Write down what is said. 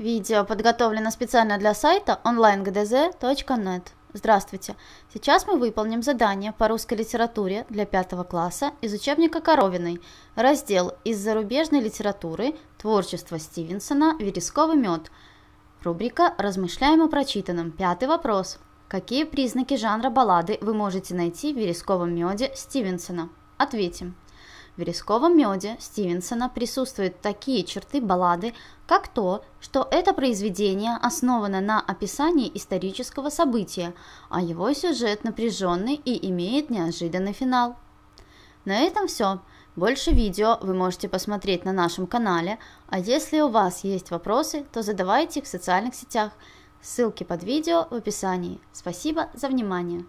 Видео подготовлено специально для сайта onlinegdz.net. Здравствуйте! Сейчас мы выполним задание по русской литературе для пятого класса из учебника Коровиной, раздел «Из зарубежной литературы. Творчество Стивенсона. Вересковый мед». Рубрика «Размышляем о прочитанном». Пятый вопрос. Какие признаки жанра баллады вы можете найти в «Вересковом меде» Стивенсона? Ответим. В «Рисковом меде» Стивенсона присутствуют такие черты баллады, как то, что это произведение основано на описании исторического события, а его сюжет напряженный и имеет неожиданный финал. На этом все. Больше видео вы можете посмотреть на нашем канале, а если у вас есть вопросы, то задавайте их в социальных сетях. Ссылки под видео в описании. Спасибо за внимание!